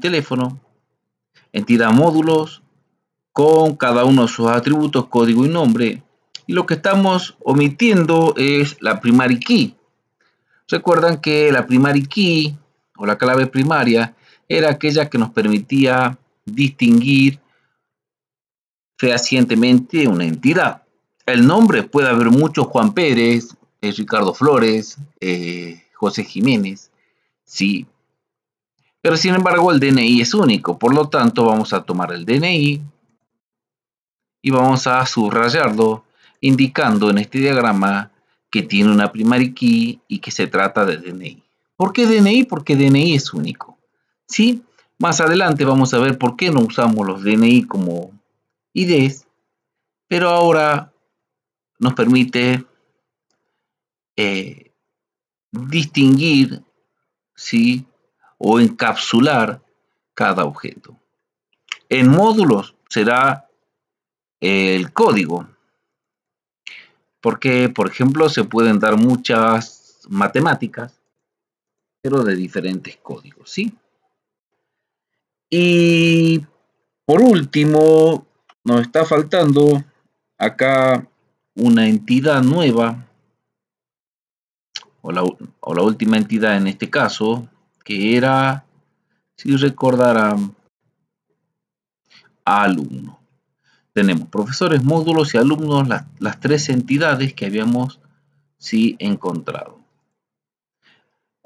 teléfono, entidad módulos, con cada uno de sus atributos, código y nombre. Y lo que estamos omitiendo es la primary key. Recuerdan que la primary key o la clave primaria era aquella que nos permitía distinguir fehacientemente una entidad. El nombre puede haber muchos Juan Pérez, eh, Ricardo Flores, eh, José Jiménez, sí, pero sin embargo el DNI es único, por lo tanto vamos a tomar el DNI y vamos a subrayarlo indicando en este diagrama que tiene una primary key y que se trata de DNI. ¿Por qué DNI? Porque DNI es único. ¿sí? Más adelante vamos a ver por qué no usamos los DNI como IDs, e pero ahora nos permite eh, distinguir ¿sí? o encapsular cada objeto. En módulos será el código, porque, por ejemplo, se pueden dar muchas matemáticas, pero de diferentes códigos, ¿sí? Y por último, nos está faltando acá una entidad nueva, o la, o la última entidad en este caso, que era, si recordarán, alumno. Tenemos profesores, módulos y alumnos, las, tres entidades que habíamos sí encontrado.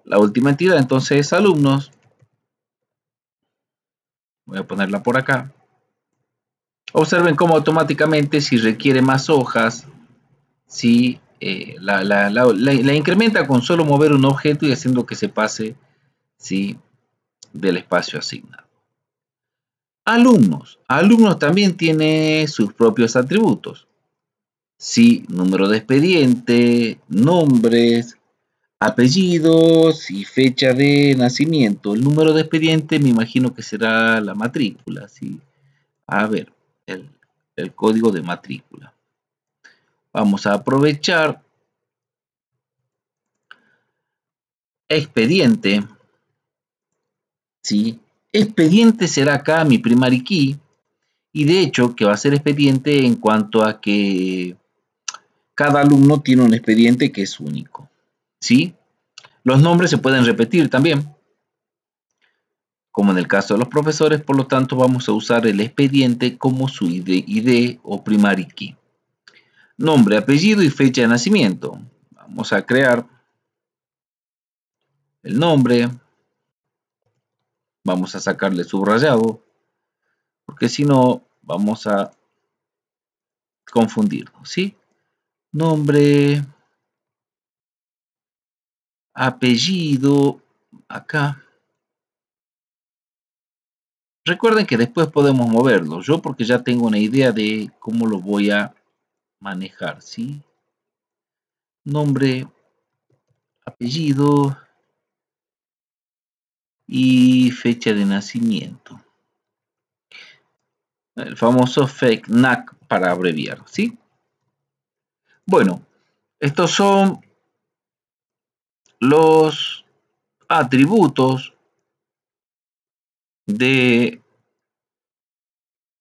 La última entidad entonces es alumnos. Voy a ponerla por acá. Observen cómo automáticamente si requiere más hojas, si eh, la, incrementa con solo mover un objeto y haciendo que se pase ¿sí? del espacio asignado. Alumnos. Alumnos también tiene sus propios atributos. Sí, número de expediente, nombres, apellidos y fecha de nacimiento. El número de expediente me imagino que será la matrícula. ¿sí? A ver, el, el código de matrícula. Vamos a aprovechar expediente ¿sí? Expediente será acá mi primary y de hecho que va a ser expediente en cuanto a que cada alumno tiene un expediente que es único, ¿sí? Los nombres se pueden repetir también, como en el caso de los profesores, por lo tanto vamos a usar el expediente como su ID, o primary Nombre, apellido y fecha de nacimiento. Vamos a crear el nombre, vamos a sacarle subrayado, porque si no, vamos a confundirnos, ¿sí? Nombre, apellido, acá. Recuerden que después podemos moverlo, yo porque ya tengo una idea de cómo lo voy a manejar, ¿sí? Nombre, apellido, y fecha de nacimiento. El famoso fake NAC para abreviar, ¿sí? Bueno, estos son los atributos de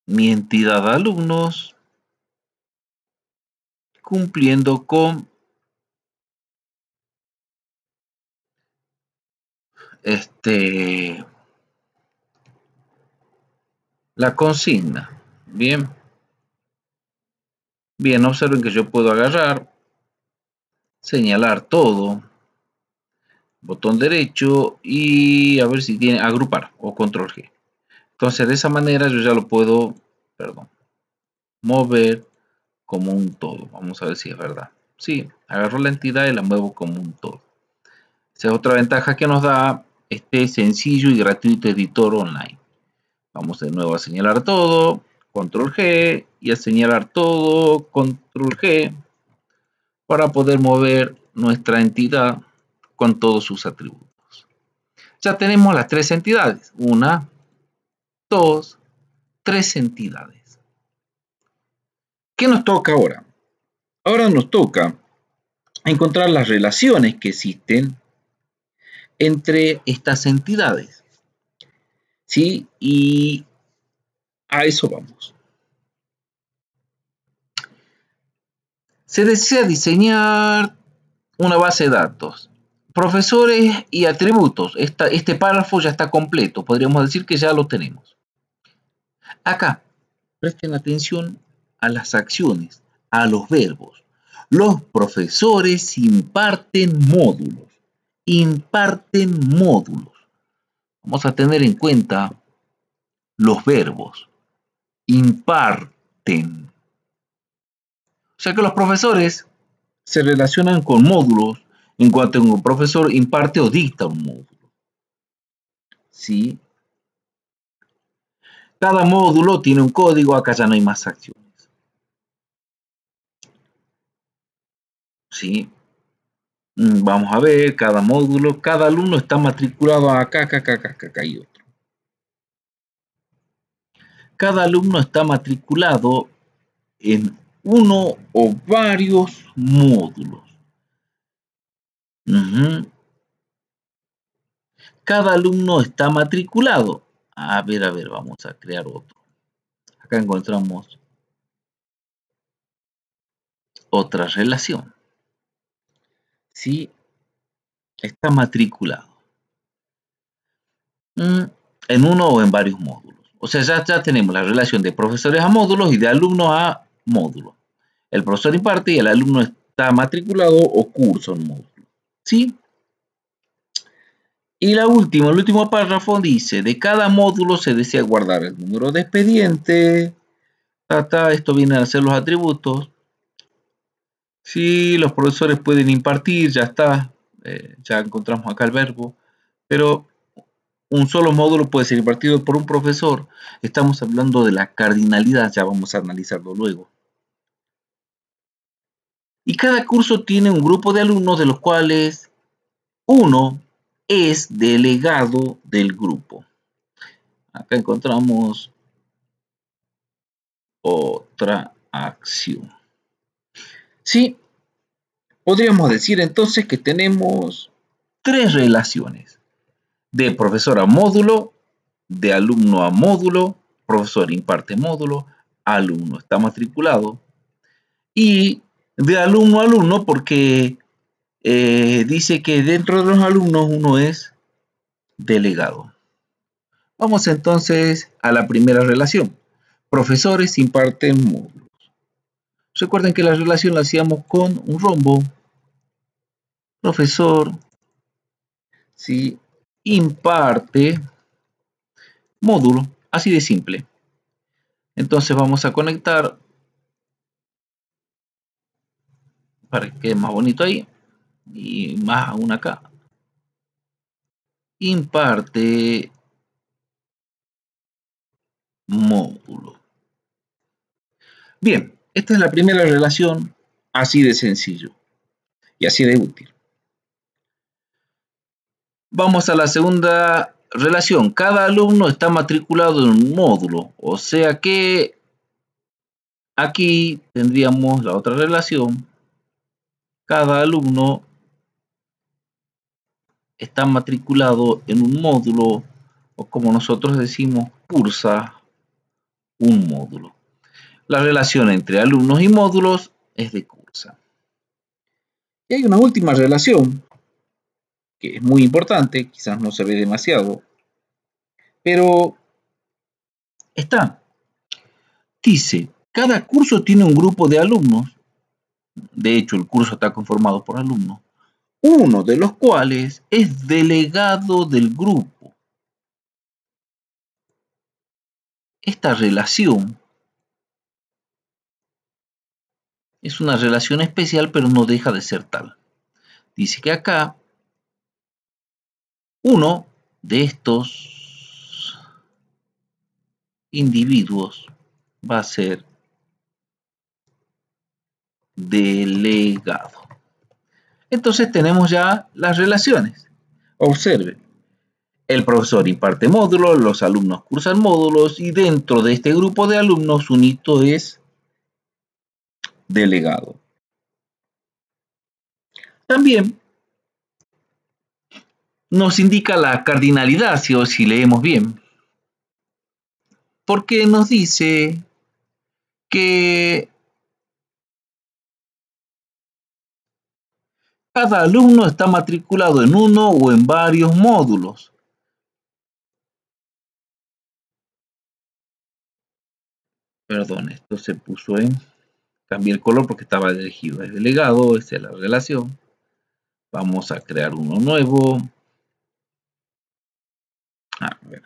mi entidad de alumnos cumpliendo con Este, la consigna. Bien. Bien, observen que yo puedo agarrar, señalar todo, botón derecho y a ver si tiene agrupar o control G. Entonces de esa manera yo ya lo puedo, perdón, mover como un todo. Vamos a ver si es verdad. Sí, agarro la entidad y la muevo como un todo. Esa es otra ventaja que nos da este sencillo y gratuito editor online. Vamos de nuevo a señalar todo, control G y a señalar todo, control G, para poder mover nuestra entidad con todos sus atributos. Ya tenemos las tres entidades, una, dos, tres entidades. ¿Qué nos toca ahora? Ahora nos toca encontrar las relaciones que existen entre estas entidades. ¿Sí? Y a eso vamos. Se desea diseñar una base de datos. Profesores y atributos. este párrafo ya está completo. Podríamos decir que ya lo tenemos. Acá, presten atención a las acciones, a los verbos. Los profesores imparten módulos imparten módulos. Vamos a tener en cuenta los verbos. Imparten. O sea que los profesores se relacionan con módulos en cuanto un profesor imparte o dicta un módulo. ¿Sí? Cada módulo tiene un código, acá ya no hay más acciones. ¿Sí? Mm, vamos a ver, cada módulo, cada alumno está matriculado acá, acá, acá, acá, acá, y otro. Cada alumno está matriculado en uno o varios módulos. Cada alumno está matriculado. A ver, a ver, vamos a crear otro. Acá encontramos otra relación. Sí, está matriculado mm, en uno o en varios módulos. O sea, ya, tenemos la relación de profesores a módulos y de alumnos a módulos. El profesor imparte y el alumno está matriculado o curso en módulo. ¿Sí? Y la última, el último párrafo dice, de cada módulo se desea guardar el número de expediente, esto viene a ser los atributos, Sí, los profesores pueden impartir, ya está, eh, ya encontramos acá el verbo, pero un solo módulo puede ser impartido por un profesor. Estamos hablando de la cardinalidad, ya vamos a analizarlo luego. Y cada curso tiene un grupo de alumnos de los cuales uno es delegado del grupo. Acá encontramos otra acción. Sí, podríamos decir entonces que tenemos tres relaciones. De profesor a módulo, de alumno a módulo, profesor imparte módulo, alumno está matriculado. Y de alumno a alumno porque eh, dice que dentro de los alumnos uno es delegado. Vamos entonces a la primera relación. Profesores imparten módulo. Recuerden que la relación la hacíamos con un rombo, profesor, ¿sí? imparte, módulo, así de simple. Entonces vamos a conectar, para que quede más bonito ahí, y más aún acá. Imparte módulo. Bien, esta es la primera relación, así de sencillo y así de útil. Vamos a la segunda relación. Cada alumno está matriculado en un módulo, o sea que aquí tendríamos la otra relación. Cada alumno está matriculado en un módulo, o como nosotros decimos, cursa un módulo. La relación entre alumnos y módulos es de cursa. Y hay una última relación, que es muy importante, quizás no se ve demasiado, pero está. Dice, cada curso tiene un grupo de alumnos, de hecho el curso está conformado por alumnos, uno de los cuales es delegado del grupo. Esta relación es una relación especial, pero no deja de ser tal. Dice que acá uno de estos individuos va a ser delegado. Entonces tenemos ya las relaciones. Observe, el profesor imparte módulos, los alumnos cursan módulos y dentro de este grupo de alumnos un hito es delegado. También nos indica la cardinalidad, si, o si leemos bien, porque nos dice que cada alumno está matriculado en uno o en varios módulos. Perdón, esto se puso en... Cambié el color porque estaba dirigido es delegado, esta es la relación. Vamos a crear uno nuevo. Ah, ver...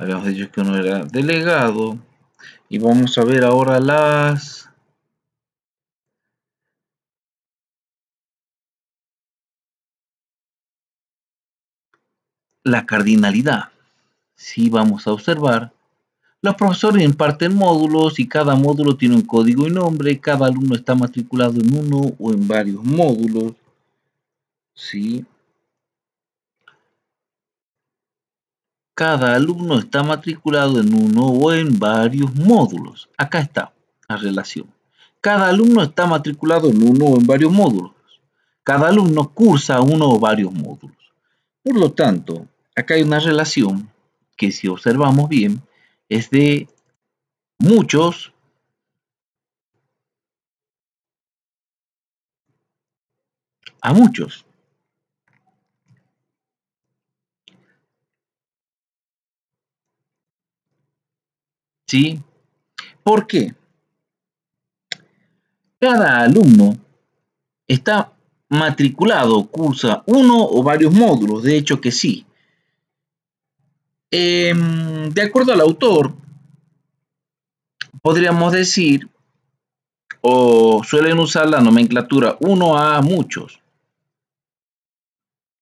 Habíamos dicho que uno era delegado. Y vamos a ver ahora las... La cardinalidad. Sí, vamos a observar, los profesores imparten módulos y cada módulo tiene un código y nombre. Cada alumno está matriculado en uno o en varios módulos. ¿sí? Cada alumno está matriculado en uno o en varios módulos. Acá está la relación. Cada alumno está matriculado en uno o en varios módulos. Cada alumno cursa uno o varios módulos. Por lo tanto, acá hay una relación que si observamos bien es de muchos a muchos. ¿Sí? ¿Por qué? Cada alumno está matriculado, cursa uno o varios módulos, de hecho que sí. Em, de acuerdo al autor, podríamos decir, o suelen usar la nomenclatura 1A muchos,